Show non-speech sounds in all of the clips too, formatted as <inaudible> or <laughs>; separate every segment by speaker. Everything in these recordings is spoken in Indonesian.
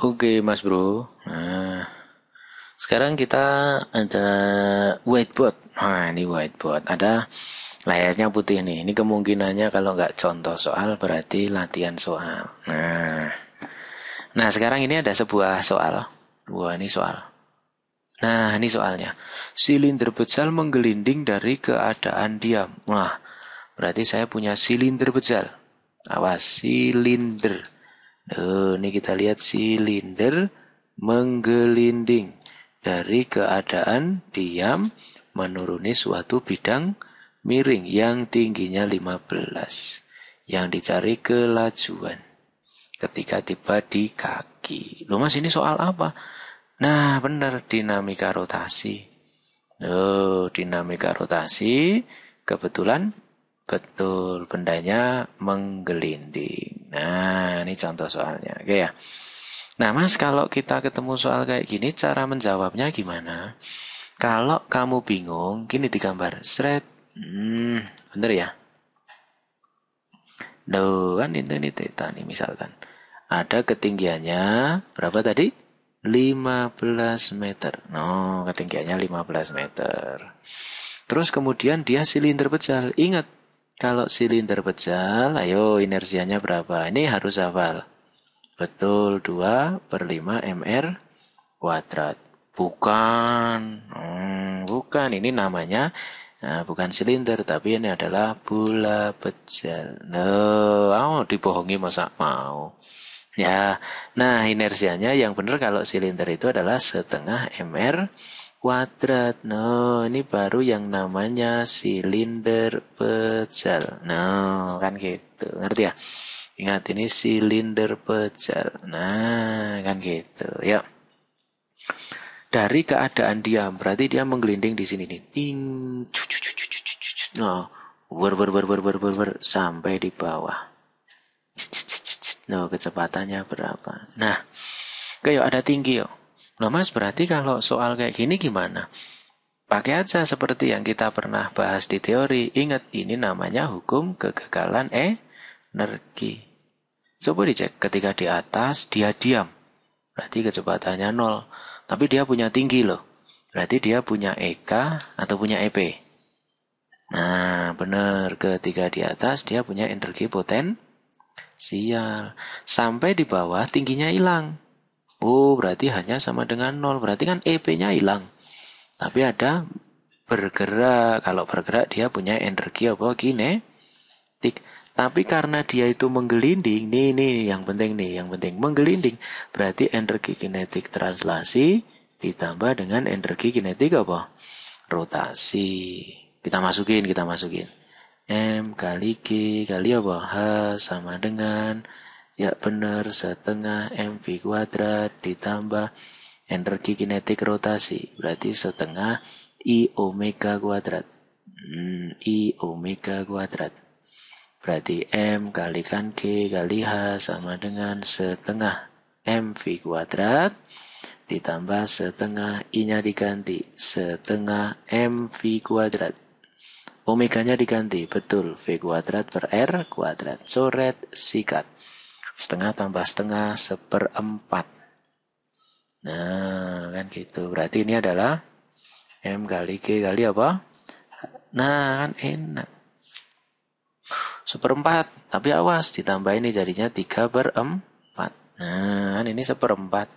Speaker 1: Oke, okay, Mas Bro. Nah, sekarang kita ada whiteboard. Nah, ini whiteboard. Ada layarnya putih nih. Ini kemungkinannya kalau nggak contoh soal berarti latihan soal. Nah, nah sekarang ini ada sebuah soal. Wah, ini soal. Nah, ini soalnya. Silinder bejal menggelinding dari keadaan diam. Nah, berarti saya punya silinder bejal. Awas, silinder. Oh, ini kita lihat silinder menggelinding dari keadaan diam menuruni suatu bidang miring yang tingginya 15 yang dicari kelajuan ketika tiba di kaki. Loh mas ini soal apa? Nah benar dinamika rotasi. Oh, dinamika rotasi kebetulan betul bendanya menggelinding. Nah, ini contoh soalnya. Oke ya. Nah, Mas, kalau kita ketemu soal kayak gini, cara menjawabnya gimana? Kalau kamu bingung, gini digambar. Seret. Hmm, bener ya? Loh, kan itu ini theta nih misalkan. Ada ketinggiannya berapa tadi? 15 meter. No, ketinggiannya 15 meter. Terus kemudian dia silinder pecah. Ingat, kalau silinder pecah, ayo inersianya berapa? Ini harus hafal. Betul 2 per 5 mr kuadrat. Bukan, hmm, bukan. Ini namanya Nah, bukan silinder, tapi ini adalah bola pecah. No, oh, dibohongi masa mau. Ya, nah inersianya yang benar kalau silinder itu adalah setengah mr kuadrat. Nah, ini baru yang namanya silinder pejal. Nah, kan gitu. Ngerti ya? Ingat ini silinder pejal. Nah, kan gitu. Ya. Dari keadaan diam, berarti dia menggelinding di sini nih. Ting. Nah, ber ber ber ber ber ber, ber sampai di bawah. Nah, kecepatannya berapa? Nah, kayak ada tinggi yuk. Nah mas berarti kalau soal kayak gini gimana? Pakai aja seperti yang kita pernah bahas di teori. Ingat ini namanya hukum kegagalan energi. Coba dicek ketika di atas dia diam. Berarti kecepatannya nol. Tapi dia punya tinggi loh. Berarti dia punya EK atau punya EP. Nah, benar. Ketika di atas dia punya energi potensial. Sampai di bawah tingginya hilang. Oh, berarti hanya sama dengan 0. Berarti kan EP-nya hilang. Tapi ada bergerak. Kalau bergerak dia punya energi apa kinetik. Tapi karena dia itu menggelinding, nih nih yang penting nih, yang penting menggelinding. Berarti energi kinetik translasi ditambah dengan energi kinetik apa? Rotasi. Kita masukin, kita masukin. M kali G kali apa? H sama dengan Ya benar setengah mv kuadrat ditambah energi kinetik rotasi. Berarti setengah i omega kuadrat. Hmm, i omega kuadrat. Berarti m kalikan g kali h sama dengan setengah mv kuadrat ditambah setengah i-nya diganti setengah mv kuadrat omeganya diganti betul v kuadrat per r kuadrat coret sikat Setengah tambah setengah seperempat. Nah, kan gitu. Berarti ini adalah M kali G kali apa? Nah, kan enak. Seperempat. Tapi awas, ditambah ini jadinya 3 per 4. Nah, kan ini seperempat.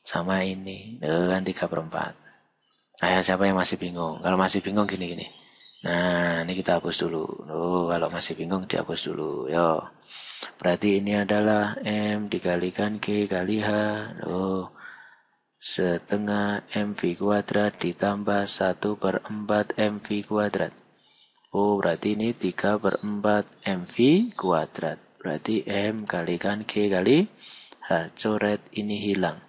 Speaker 1: Sama ini. Nah, kan 3 per 4. Nah, siapa yang masih bingung? Kalau masih bingung gini-gini. Nah, ini kita hapus dulu. Oh, kalau masih bingung dihapus dulu. Yo. Berarti ini adalah M dikalikan k kali H. Oh. Setengah MV kuadrat ditambah satu per 4 MV kuadrat. Oh, berarti ini tiga per 4 MV kuadrat. Berarti M kalikan k kali H. Coret ini hilang.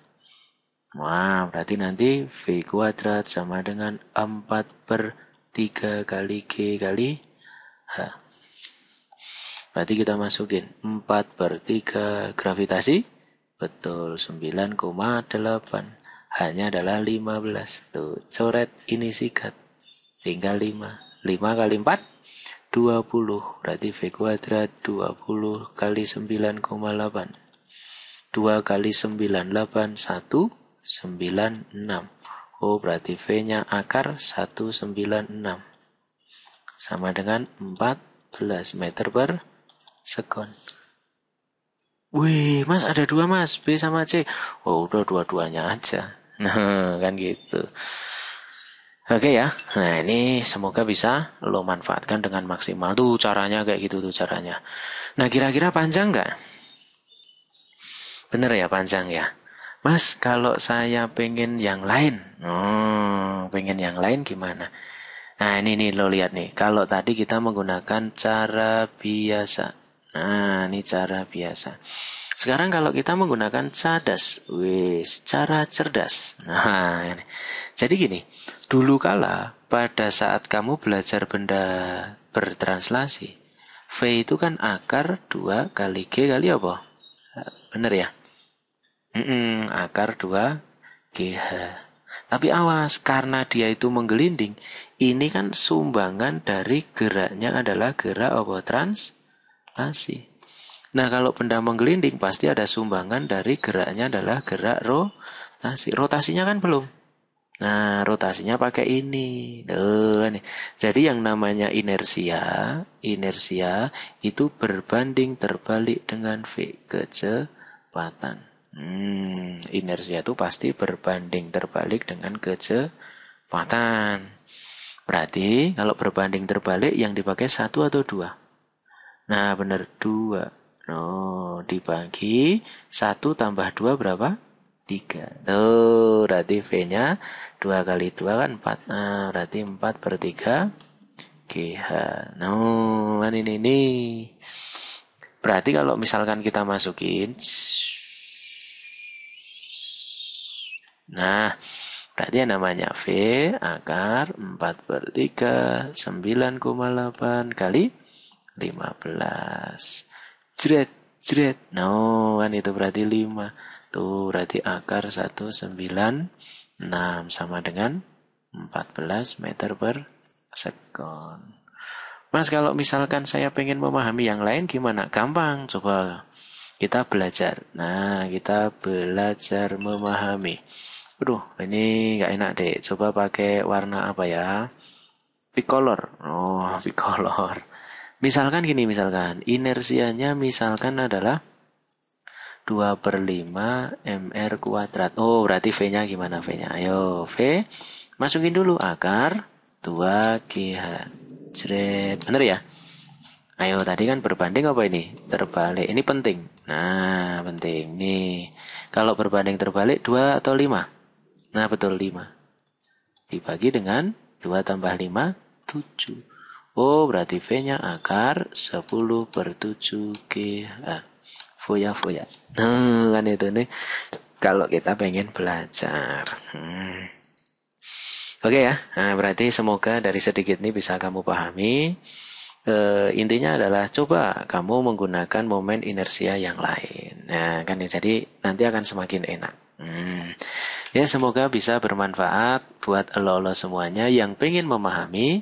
Speaker 1: Wah, berarti nanti V kuadrat sama dengan 4 per 3 kali G kali H. Berarti kita masukin 4 per 3 gravitasi. Betul, 9,8. Hanya adalah 15. Tuh, coret ini sikat. Tinggal 5. 5 kali 4, 20. Berarti V kuadrat 20 kali 9,8. 2 kali 9, 8, 1, 9, 6. Oh, berarti V-nya akar 196. Sama dengan 14 meter per sekon. Wih, mas ada dua mas, B sama C. Oh, udah dua-duanya aja. Nah, <laughs> kan gitu. Oke ya, nah ini semoga bisa lo manfaatkan dengan maksimal. Tuh caranya kayak gitu tuh caranya. Nah kira-kira panjang nggak? Bener ya panjang ya? Mas, kalau saya pengen yang lain, oh, pengen yang lain gimana? Nah, ini nih lo lihat nih. Kalau tadi kita menggunakan cara biasa. Nah, ini cara biasa. Sekarang kalau kita menggunakan cadas, wis, cara cerdas. Nah, ini. Jadi gini, dulu kala pada saat kamu belajar benda bertranslasi, V itu kan akar 2 kali G kali apa? Bener ya? Mm-mm, akar 2 GH. Tapi awas, karena dia itu menggelinding, ini kan sumbangan dari geraknya adalah gerak apa? Translasi. Nah, kalau benda menggelinding pasti ada sumbangan dari geraknya adalah gerak rotasi. Rotasinya kan belum. Nah, rotasinya pakai ini. Duh, nih. Jadi yang namanya inersia, inersia itu berbanding terbalik dengan V, kecepatan. Hmm, inersia itu pasti berbanding terbalik dengan kecepatan. Berarti kalau berbanding terbalik yang dipakai satu atau dua? Nah benar dua. No, dibagi satu tambah dua berapa? Tiga. Tuh, berarti V-nya dua kali dua kan empat. Nah, berarti empat per tiga GH. No, kan ini ini. Berarti kalau misalkan kita masukin Nah, berarti yang namanya V akar 4 per 3, 9,8 kali 15. Jret, jret. No, kan itu berarti 5. Tuh, berarti akar 1, 9, 6. Sama dengan 14 meter per sekon. Mas, kalau misalkan saya pengen memahami yang lain gimana? Gampang, coba kita belajar. Nah, kita belajar memahami. Aduh, ini nggak enak deh. Coba pakai warna apa ya? color. Oh, <laughs> color. Misalkan gini, misalkan inersianya misalkan adalah 2 per 5 mr kuadrat. Oh, berarti V-nya gimana V-nya? Ayo, V. Masukin dulu akar 2 GH. Jret. Bener ya? Ayo, tadi kan berbanding apa ini? Terbalik. Ini penting. Nah, penting. Nih, kalau berbanding terbalik 2 atau 5? Nah betul 5. Dibagi dengan 2 tambah 5, 7. Oh berarti V-nya akar 10 per 7 Ah, Foya-foya. Hmm, nah, kan itu nih kalau kita pengen belajar. Hmm. Oke okay ya, nah, berarti semoga dari sedikit ini bisa kamu pahami. E, intinya adalah coba kamu menggunakan momen inersia yang lain. Nah, kan ya. jadi nanti akan semakin enak. Hmm. Ya semoga bisa bermanfaat buat elo-elo semuanya yang pengen memahami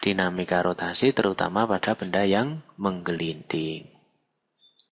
Speaker 1: dinamika rotasi terutama pada benda yang menggelinding.